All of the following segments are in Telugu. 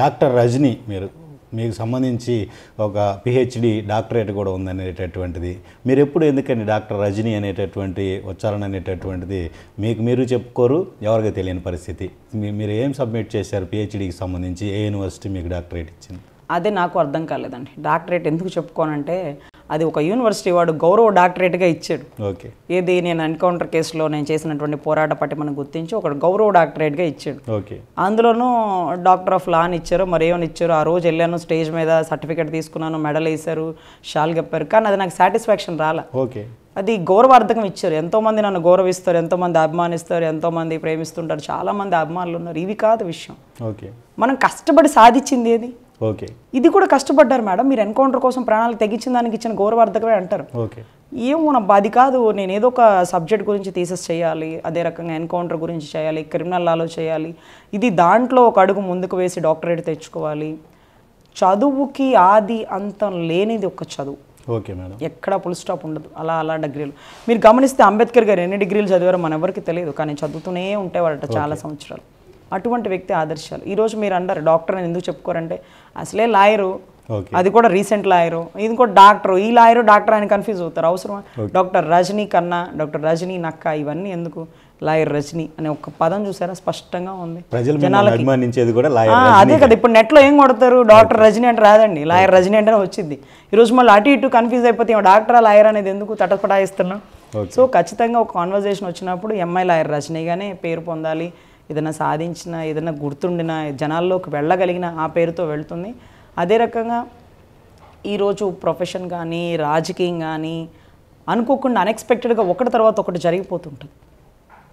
డాక్టర్ రజని మీరు మీకు సంబంధించి ఒక పిహెచ్డి డాక్టరేట్ కూడా ఉందనేటటువంటిది మీరు ఎప్పుడు ఎందుకండి డాక్టర్ రజని అనేటటువంటి ఉచ్చారణ అనేటటువంటిది మీకు మీరు చెప్పుకోరు ఎవరికి తెలియని పరిస్థితి మీరు ఏం సబ్మిట్ చేశారు పిహెచ్డికి సంబంధించి ఏ యూనివర్సిటీ మీకు డాక్టరేట్ ఇచ్చింది అదే నాకు అర్థం కాలేదండి డాక్టరేట్ ఎందుకు చెప్పుకోనంటే అది ఒక యూనివర్సిటీ వాడు గౌరవ డాక్టరేట్గా ఇచ్చాడు ఓకే ఏది నేను ఎన్కౌంటర్ కేసులో నేను చేసినటువంటి పోరాట పట్టిమని గుర్తించి ఒక గౌరవ డాక్టరేట్గా ఇచ్చాడు ఓకే అందులోనూ డాక్టర్ ఆఫ్ లా అని ఇచ్చారు మరేమని ఇచ్చారు ఆ రోజు వెళ్ళాను స్టేజ్ మీద సర్టిఫికేట్ తీసుకున్నాను మెడల్ వేశారు షాల్ కప్పారు కానీ అది నాకు సాటిస్ఫాక్షన్ రాలే ఓకే అది గౌరవార్థకం ఇచ్చారు ఎంతోమంది నన్ను గౌరవిస్తారు ఎంతోమంది అభిమానిస్తారు ఎంతోమంది ప్రేమిస్తుంటారు చాలామంది అభిమానులు ఉన్నారు ఇవి కాదు విషయం ఓకే మనం కష్టపడి సాధించింది ఏది ఓకే ఇది కూడా కష్టపడ్డారు మేడం మీరు ఎన్కౌంటర్ కోసం ప్రాణాలు తెగించిన దానికి ఇచ్చిన గౌరవార్థకమే అంటారు ఓకే ఏమో నా అది కాదు నేను ఏదో ఒక సబ్జెక్ట్ గురించి థీసెస్ చేయాలి అదే రకంగా ఎన్కౌంటర్ గురించి చేయాలి క్రిమినల్ లాలో చేయాలి ఇది దాంట్లో ఒక అడుగు ముందుకు వేసి డాక్టరేట్ తెచ్చుకోవాలి చదువుకి ఆది అంతం లేనిది ఒక చదువు ఓకే మేడం ఎక్కడ ఫుల్ స్టాప్ ఉండదు అలా అలా డిగ్రీలు మీరు గమనిస్తే అంబేద్కర్ గారు ఎన్ని డిగ్రీలు చదివారో మన ఎవరికి తెలియదు కానీ చదువుతూనే ఉంటేవారట చాలా సంవత్సరాలు అటువంటి వ్యక్తి ఆదర్శాలు ఈరోజు మీరు అంటారు డాక్టర్ అని ఎందుకు చెప్పుకోరంటే అసలే లాయరు అది కూడా రీసెంట్ లాయరు ఇది కూడా డాక్టర్ ఈ లాయరు డాక్టర్ అని కన్ఫ్యూజ్ అవుతారు అవసరమా డాక్టర్ రజనీ కన్నా డాక్టర్ రజనీ నక్క ఇవన్నీ ఎందుకు లాయర్ రజనీ అనే ఒక పదం చూసారా స్పష్టంగా ఉంది అభిమానించేది కూడా అదే కదా ఇప్పుడు నెట్లో ఏం కొడతారు డాక్టర్ రజనీ అంటే రాదండి లాయర్ రజనీ అంటేనే వచ్చింది ఈరోజు మళ్ళీ అటు ఇటు కన్ఫ్యూజ్ అయిపోతే డాక్టర్ లాయర్ అనేది ఎందుకు తటపటాయిస్తున్నాం సో ఖచ్చితంగా ఒక కాన్వర్జేషన్ వచ్చినప్పుడు ఎంఐ లాయర్ రజనీగానే పేరు పొందాలి ఏదైనా సాధించిన ఏదైనా గుర్తుండిన జనాల్లోకి వెళ్ళగలిగిన ఆ పేరుతో వెళుతుంది అదే రకంగా ఈరోజు ప్రొఫెషన్ కానీ రాజకీయం కానీ అనుకోకుండా అన్ఎక్స్పెక్టెడ్గా ఒకటి తర్వాత ఒకటి జరిగిపోతుంటుంది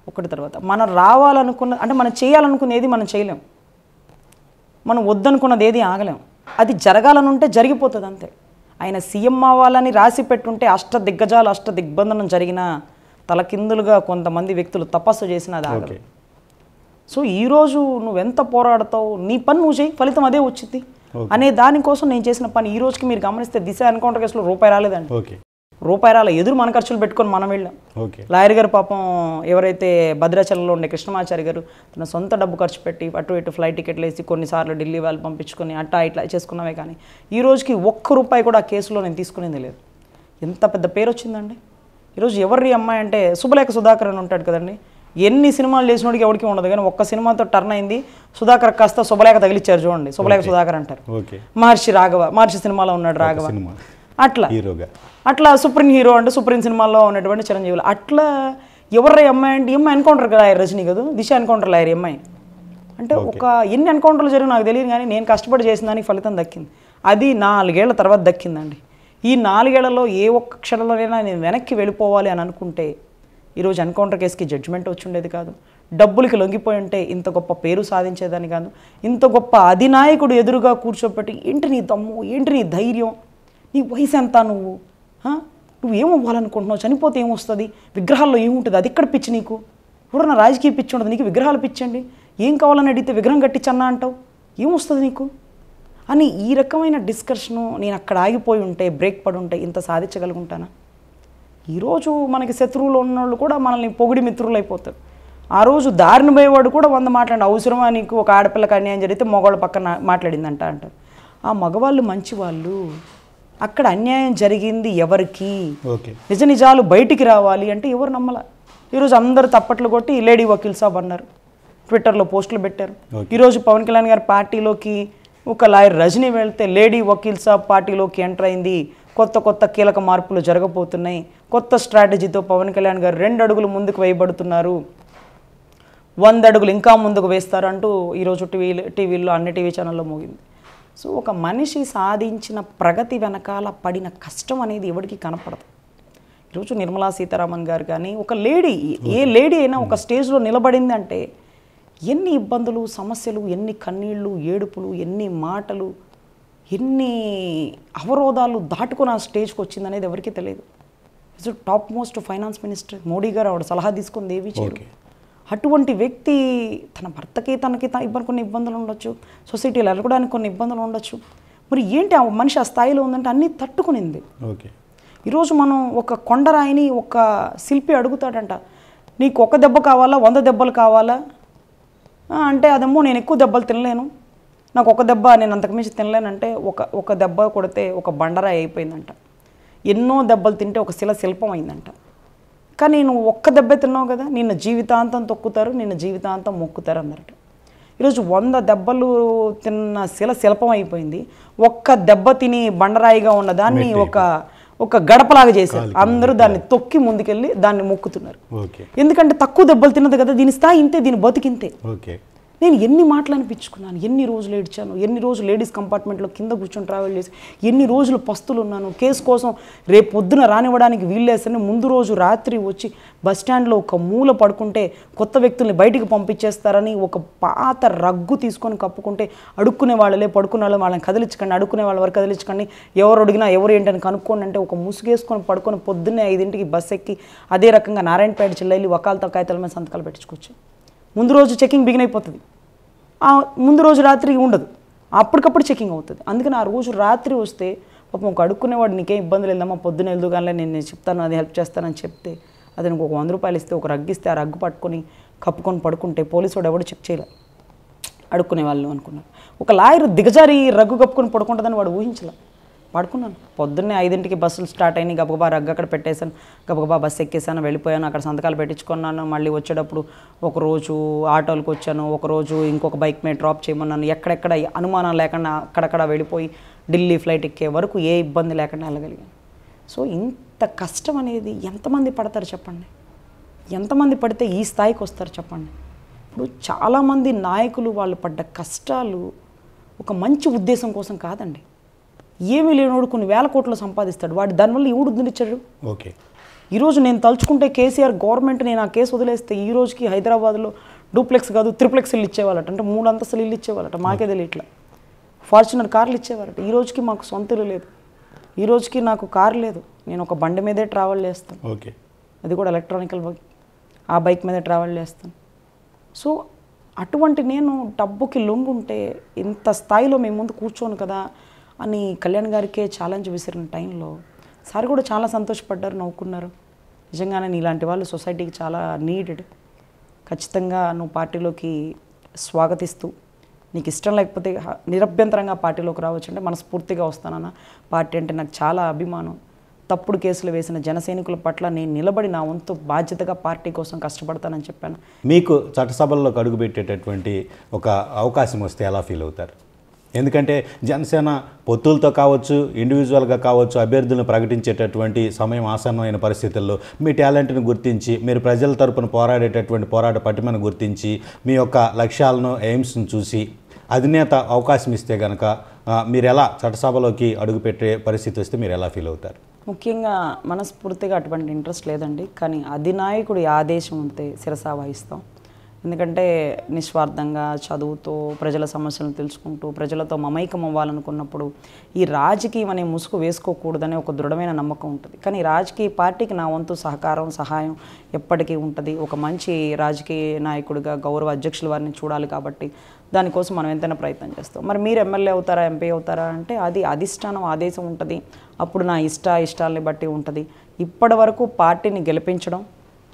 ఒకటి తర్వాత మనం రావాలనుకున్న అంటే మనం చేయాలనుకునేది మనం చేయలేం మనం వద్దనుకున్నది ఏది ఆగలేం అది జరగాలనుంటే జరిగిపోతుంది అంతే ఆయన సీఎం అవ్వాలని రాసి పెట్టుంటే అష్ట దిగ్గజాలు అష్ట దిగ్బంధనం జరిగిన తలకిందులుగా కొంతమంది వ్యక్తులు తపస్సు చేసిన అది ఆగలేదు సో ఈరోజు నువ్వెంత పోరాడతావు నీ పని నువ్వు చేయి ఫలితం అదే వచ్చింది అనే దానికోసం నేను చేసిన పని ఈ రోజుకి మీరు గమనిస్తే దిశ ఎన్కౌంటర్ కేసులో రూపాయి రాలేదండి రూపాయి రాలే ఎదురు మన ఖర్చులు పెట్టుకొని మనం వెళ్ళాం లాయర్ గారు పాపం ఎవరైతే భద్రాచలంలో ఉండే కృష్ణమాచారి గారు తన సొంత డబ్బు ఖర్చు పెట్టి అటు ఇటు ఫ్లైట్ టికెట్లు వేసి కొన్నిసార్లు ఢిల్లీ వాళ్ళు పంపించుకొని అట్టా ఇట్లా చేసుకున్నామే కానీ ఈ రోజుకి ఒక్క రూపాయి కూడా ఆ కేసులో నేను తీసుకునేది లేదు ఎంత పెద్ద పేరు వచ్చిందండి ఈరోజు ఎవరి అమ్మాయి అంటే శుభలేఖ సుధాకర్ అని ఉంటాడు కదండి ఎన్ని సినిమాలు చేసినోడికి ఎవరికి ఉండదు కానీ ఒక్క సినిమాతో టర్న్ అయింది సుధాకర్ కాస్త శుభలేఖ తగిలిచ్చారు చూడండి శుభలేఖ సుధాకర్ అంటారు మహర్షి రాఘవ మహర్షి సినిమాలో ఉన్నాడు రాఘవ అట్లా అట్లా సుప్రీం హీరో అంటే సుప్రీం సినిమాలో ఉన్నటువంటి చిరంజీవులు అట్లా ఎవరి అమ్మాయి అంటే ఎమ్మాయి ఎన్కౌంటర్ కదా రజనీ కదా దిశ ఎన్కౌంటర్ లేరు ఎమ్మాయి అంటే ఒక ఎన్ని ఎన్కౌంటర్లు జరిగిన నాకు తెలియదు కానీ నేను కష్టపడి చేసిన దానికి ఫలితం దక్కింది అది నాలుగేళ్ల తర్వాత దక్కిందండి ఈ నాలుగేళ్లలో ఏ ఒక్క క్షణంలోనైనా నేను వెనక్కి వెళ్ళిపోవాలి అని అనుకుంటే ఈరోజు ఎన్కౌంటర్ కేసుకి జడ్జ్మెంట్ వచ్చిండేది కాదు డబ్బులకి లొంగిపోయి ఉంటే ఇంత గొప్ప పేరు సాధించేదాన్ని కాదు ఇంత గొప్ప అధినాయకుడు ఎదురుగా కూర్చోబెట్టి ఏంటి నీ దమ్ము ఏంటి నీ ధైర్యం నీ వయసు ఎంత నువ్వు నువ్వు ఏమవ్వాలనుకుంటున్నావు చనిపోతే ఏమొస్తుంది విగ్రహాల్లో ఏముంటుంది అది ఎక్కడ పిచ్చి నీకు ఎవరన్నా రాజకీయ పిచ్చి ఉండదు నీకు విగ్రహాలు పిచ్చండి ఏం కావాలని అడిగితే విగ్రహం కట్టించన్నా అంటావు ఏమొస్తుంది నీకు అని ఈ రకమైన డిస్కషను నేను అక్కడ ఆగిపోయి ఉంటే బ్రేక్ పడి ఉంటే ఇంత సాధించగలుగుంటానా ఈరోజు మనకి శత్రువులు ఉన్నోళ్ళు కూడా మనల్ని పొగిడి మిత్రులు అయిపోతారు ఆ రోజు దారిని పోయేవాడు కూడా వంద మాట్లాడి అవసరమా నీకు ఒక ఆడపిల్లకి అన్యాయం జరిగితే మగవాళ్ళ పక్కన మాట్లాడిందంట అంటారు ఆ మగవాళ్ళు మంచివాళ్ళు అక్కడ అన్యాయం జరిగింది ఎవరికి నిజ నిజాలు బయటికి రావాలి అంటే ఎవరు నమ్మల ఈరోజు అందరు తప్పట్లు కొట్టి లేడీ వకీల్ సాబ్ అన్నారు ట్విట్టర్లో పోస్టులు పెట్టారు ఈరోజు పవన్ కళ్యాణ్ గారి పార్టీలోకి ఒక లాయర్ రజనీ వెళ్తే లేడీ వకీల్ సాబ్ పార్టీలోకి ఎంటర్ అయింది కొత్త కొత్త కీలక మార్పులు జరగబోతున్నాయి కొత్త స్ట్రాటజీతో పవన్ కళ్యాణ్ గారు రెండు అడుగులు ముందుకు వేయబడుతున్నారు వంద అడుగులు ఇంకా ముందుకు వేస్తారు అంటూ ఈరోజు టీవీలు టీవీల్లో అన్ని టీవీ ఛానల్లో మోగింది సో ఒక మనిషి సాధించిన ప్రగతి వెనకాల పడిన కష్టం అనేది ఎవరికి కనపడదు ఈరోజు నిర్మలా సీతారామన్ గారు కానీ ఒక లేడీ ఏ లేడీ అయినా ఒక స్టేజ్లో నిలబడిందంటే ఎన్ని ఇబ్బందులు సమస్యలు ఎన్ని కన్నీళ్ళు ఏడుపులు ఎన్ని మాటలు ఎన్ని అవరోధాలు దాటుకుని ఆ స్టేజ్కి వచ్చింది అనేది ఎవరికీ తెలియదు is top most finance minister Modi గారు ఆవిడ సలహా తీసుకుంది ఏవి చేయరు అటువంటి వ్యక్తి తన భర్తకి తనకి ఇబ్బంది కొన్ని ఇబ్బందులు ఉండొచ్చు సొసైటీలో ఎలగడానికి కొన్ని ఇబ్బందులు ఉండొచ్చు మరి ఏంటి ఆ మనిషి ఆ స్థాయిలో ఉందంటే అన్నీ తట్టుకునింది ఓకే ఈరోజు మనం ఒక కొండరాయిని ఒక శిల్పి అడుగుతాడంట నీకు ఒక దెబ్బ కావాలా వంద దెబ్బలు కావాలా అంటే అదేమో నేను ఎక్కువ దెబ్బలు తినలేను నాకు ఒక దెబ్బ నేను అంతకుమించి తినలేనంటే ఒక ఒక దెబ్బ కొడితే ఒక బండరాయి అయిపోయిందంట ఎన్నో దెబ్బలు తింటే ఒక శిల శిల్పం అయిందంట కానీ నువ్వు ఒక్క దెబ్బ తిన్నావు కదా నిన్ను జీవితాంతం తొక్కుతారు నిన్ను జీవితాంతం మొక్కుతారు అన్నట్టు ఈరోజు వంద దెబ్బలు తిన్న శిల శిల్పం అయిపోయింది ఒక్క దెబ్బ తిని బండరాయిగా ఉన్న దాన్ని ఒక ఒక గడపలాగా చేశారు అందరూ దాన్ని తొక్కి ముందుకెళ్ళి దాన్ని మొక్కుతున్నారు ఎందుకంటే తక్కువ దెబ్బలు తిన్నది కదా దీని స్థాయి ఇంతే దీని బతికింతే నేను ఎన్ని మాటలు అనిపించుకున్నాను ఎన్ని రోజులు ఏడ్చాను ఎన్ని రోజులు లేడీస్ కంపార్ట్మెంట్లో కింద కూర్చొని ట్రావెల్ చేసి ఎన్ని రోజులు పస్తులు ఉన్నాను కేసు కోసం రేపు పొద్దున రానివ్వడానికి వీల్లేసని ముందు రోజు రాత్రి వచ్చి బస్ స్టాండ్లో ఒక మూల పడుకుంటే కొత్త వ్యక్తుల్ని బయటికి పంపించేస్తారని ఒక పాత రగ్గు తీసుకొని కప్పుకుంటే అడుక్కునే వాళ్ళలే పడుకునే వాళ్ళు వాళ్ళని కదిలించకండి అడుక్కునే వాళ్ళ వరకు కదిలించకండి ఎవరు అడిగినా ఎవరు ఏంటని కనుక్కోండి అంటే ఒక ముసుగేసుకొని పడుకొని పొద్దున్నే ఐదింటికి బస్ ఎక్కి అదే రకంగా నారాయణపేట జిల్లా వెళ్ళి ఒకళ్ళతో కాగితాల మీద సంతకాలు పెట్టించుకోవచ్చు ముందు రోజు చెకింగ్ బిగిన్ అయిపోతుంది ముందు రోజు రాత్రి ఉండదు అప్పటికప్పుడు చెకింగ్ అవుతుంది అందుకని ఆ రోజు రాత్రి వస్తే పాపం ఒక అడుక్కునేవాడు నీకేం ఇబ్బందులు వెళ్దామా పొద్దున వెళ్దు కానీ నేను నేను చెప్తాను అది హెల్ప్ చేస్తానని చెప్తే అతనికి ఒక వంద రూపాయలు ఇస్తే ఒక రగ్గిస్తే ఆ రగ్గు పట్టుకొని కప్పుకొని పడుకుంటే పోలీసు వాడు ఎవడు చెక్ చేయలే అడుక్కునే వాళ్ళు అనుకున్నారు ఒక లాయర్ దిగజారి రగ్గు కప్పుకొని పడుకుంటుందని వాడు ఊహించలే పడుకున్నాను పొద్దున్నే ఐదింటికి బస్సులు స్టార్ట్ అయినాయి గబగబా రగ్గ అక్కడ పెట్టేశాను గబగబా బస్సు ఎక్కేసాను వెళ్ళిపోయాను అక్కడ సంతకాలు పెట్టించుకున్నాను మళ్ళీ వచ్చేటప్పుడు ఒకరోజు ఆటోలకు వచ్చాను ఒకరోజు ఇంకొక బైక్ మీద డ్రాప్ చేయమన్నాను ఎక్కడెక్కడ అనుమానం లేకుండా అక్కడక్కడ వెళ్ళిపోయి ఢిల్లీ ఫ్లైట్ ఎక్కే వరకు ఏ ఇబ్బంది లేకుండా వెళ్ళగలిగాను సో ఇంత కష్టం అనేది ఎంతమంది పడతారు చెప్పండి ఎంతమంది పడితే ఈ స్థాయికి వస్తారు చెప్పండి ఇప్పుడు చాలామంది నాయకులు వాళ్ళు పడ్డ కష్టాలు ఒక మంచి ఉద్దేశం కోసం కాదండి ఏమీ లేనివాడు కొన్ని వేల కోట్లు సంపాదిస్తాడు వాడు దానివల్ల ఎవడు ఉద్ధరించాడు ఓకే ఈరోజు నేను తలుచుకుంటే కేసీఆర్ గవర్నమెంట్ నేను ఆ కేసు వదిలేస్తే ఈ రోజుకి హైదరాబాద్లో డూప్లెక్స్ కాదు త్రిప్లెక్స్ ఇల్లు ఇచ్చేవాళ్ళట అంటే మూడు అంతస్తులు ఇల్లు ఇచ్చేవాళ్ళట మాకే ఇట్లా ఫార్చునర్ కార్లు ఇచ్చేవారట ఈ రోజుకి మాకు సొంత ఇల్లు లేదు ఈ రోజుకి నాకు కారు లేదు నేను ఒక బండి మీదే ట్రావెల్ చేస్తాను ఓకే అది కూడా ఎలక్ట్రానికల్ బైక్ ఆ బైక్ మీద ట్రావెల్ చేస్తాను సో అటువంటి నేను డబ్బుకి లొంగుంటే ఇంత స్థాయిలో మేము ముందు కూర్చోను కదా అని కళ్యాణ్ గారికే ఛాలెంజ్ విసిరిన టైంలో సార్ కూడా చాలా సంతోషపడ్డారు నవ్వుకున్నారు నిజంగానే ఇలాంటి వాళ్ళు సొసైటీకి చాలా నీడెడ్ ఖచ్చితంగా నువ్వు పార్టీలోకి స్వాగతిస్తూ నీకు ఇష్టం లేకపోతే నిరభ్యంతరంగా పార్టీలోకి రావచ్చు అంటే మనస్ఫూర్తిగా వస్తానన్న పార్టీ అంటే నాకు చాలా అభిమానం తప్పుడు కేసులు వేసిన సైనికుల పట్ల నేను నిలబడి నా వంతు బాధ్యతగా పార్టీ కోసం కష్టపడతానని చెప్పాను మీకు చట్టసభల్లోకి అడుగుపెట్టేటటువంటి ఒక అవకాశం వస్తే ఎలా ఫీల్ అవుతారు ఎందుకంటే జనసేన పొత్తులతో కావచ్చు ఇండివిజువల్గా కావచ్చు అభ్యర్థులను ప్రకటించేటటువంటి సమయం ఆసన్నమైన పరిస్థితుల్లో మీ టాలెంట్ను గుర్తించి మీరు ప్రజల తరపున పోరాడేటటువంటి పోరాట పటిమను గుర్తించి మీ యొక్క లక్ష్యాలను ఎయిమ్స్ను చూసి అధినేత అవకాశం ఇస్తే కనుక మీరు ఎలా చట్టసభలోకి అడుగుపెట్టే పరిస్థితి వస్తే మీరు ఎలా ఫీల్ అవుతారు ముఖ్యంగా మనస్ఫూర్తిగా అటువంటి ఇంట్రెస్ట్ లేదండి కానీ అధినాయకుడి ఆదేశం ఉంటే శిరసా వహిస్తాం ఎందుకంటే నిస్వార్థంగా చదువుతో ప్రజల సమస్యలను తెలుసుకుంటూ ప్రజలతో మమైకం అవ్వాలనుకున్నప్పుడు ఈ రాజకీయం అనే ముసుగు వేసుకోకూడదనే ఒక దృఢమైన నమ్మకం ఉంటుంది కానీ రాజకీయ పార్టీకి నా వంతు సహకారం సహాయం ఎప్పటికీ ఉంటుంది ఒక మంచి రాజకీయ నాయకుడిగా గౌరవ అధ్యక్షుల వారిని చూడాలి కాబట్టి దానికోసం మనం ఎంతైనా ప్రయత్నం చేస్తాం మరి మీరు ఎమ్మెల్యే అవుతారా ఎంపీ అవుతారా అంటే అది అధిష్టానం ఆదేశం ఉంటుంది అప్పుడు నా ఇష్ట ఇష్టాలని బట్టి ఉంటుంది ఇప్పటి వరకు పార్టీని గెలిపించడం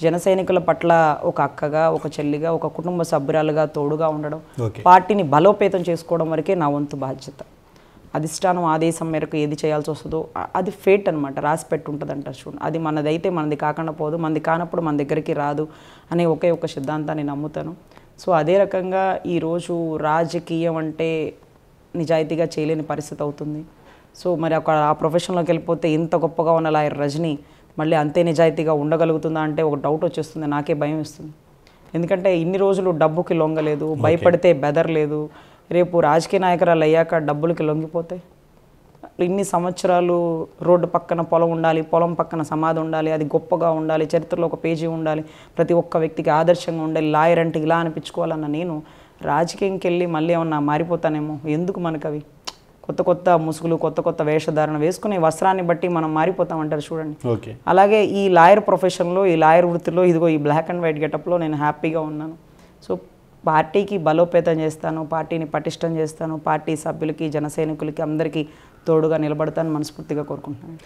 జన సైనికుల పట్ల ఒక అక్కగా ఒక చెల్లిగా ఒక కుటుంబ సభ్యురాలుగా తోడుగా ఉండడం పార్టీని బలోపేతం చేసుకోవడం వరకే నా వంతు బాధ్యత అధిష్టానం ఆదేశం మేరకు ఏది చేయాల్సి వస్తుందో అది ఫేట్ అనమాట రాసి పెట్టుంటుంది అంటారు చూడండి అది మనదైతే మనది కాకుండా పోదు మనది కానప్పుడు మన దగ్గరికి రాదు అనే ఒకే ఒక సిద్ధాంతాన్ని నమ్ముతాను సో అదే రకంగా ఈరోజు రాజకీయం అంటే నిజాయితీగా చేయలేని పరిస్థితి అవుతుంది సో మరి అక్కడ ఆ ప్రొఫెషన్లోకి వెళ్ళిపోతే ఇంత గొప్పగా ఉన్న లాయర్ రజనీ మళ్ళీ అంతే నిజాయితీగా ఉండగలుగుతుందా అంటే ఒక డౌట్ వచ్చేస్తుంది నాకే భయం వేస్తుంది ఎందుకంటే ఇన్ని రోజులు డబ్బుకి లొంగలేదు భయపడితే లేదు రేపు రాజకీయ నాయకురాలు అయ్యాక డబ్బులకి లొంగిపోతాయి ఇన్ని సంవత్సరాలు రోడ్డు పక్కన పొలం ఉండాలి పొలం పక్కన సమాధి ఉండాలి అది గొప్పగా ఉండాలి చరిత్రలో ఒక పేజీ ఉండాలి ప్రతి ఒక్క వ్యక్తికి ఆదర్శంగా ఉండాలి లాయర్ అంటే ఇలా అనిపించుకోవాలన్న నేను రాజకీయంకి వెళ్ళి మళ్ళీ ఏమన్నా మారిపోతానేమో ఎందుకు మనకు అవి కొత్త కొత్త ముసుగులు కొత్త కొత్త వేషధారణ వేసుకుని వస్త్రాన్ని బట్టి మనం మారిపోతామంటారు చూడండి అలాగే ఈ లాయర్ ప్రొఫెషన్లో ఈ లాయర్ వృత్తిలో ఇదిగో ఈ బ్లాక్ అండ్ వైట్ గెటప్లో నేను హ్యాపీగా ఉన్నాను సో పార్టీకి బలోపేతం చేస్తాను పార్టీని పటిష్టం చేస్తాను పార్టీ సభ్యులకి జనసైనికులకి అందరికీ తోడుగా నిలబడతాను మనస్ఫూర్తిగా కోరుకుంటున్నాను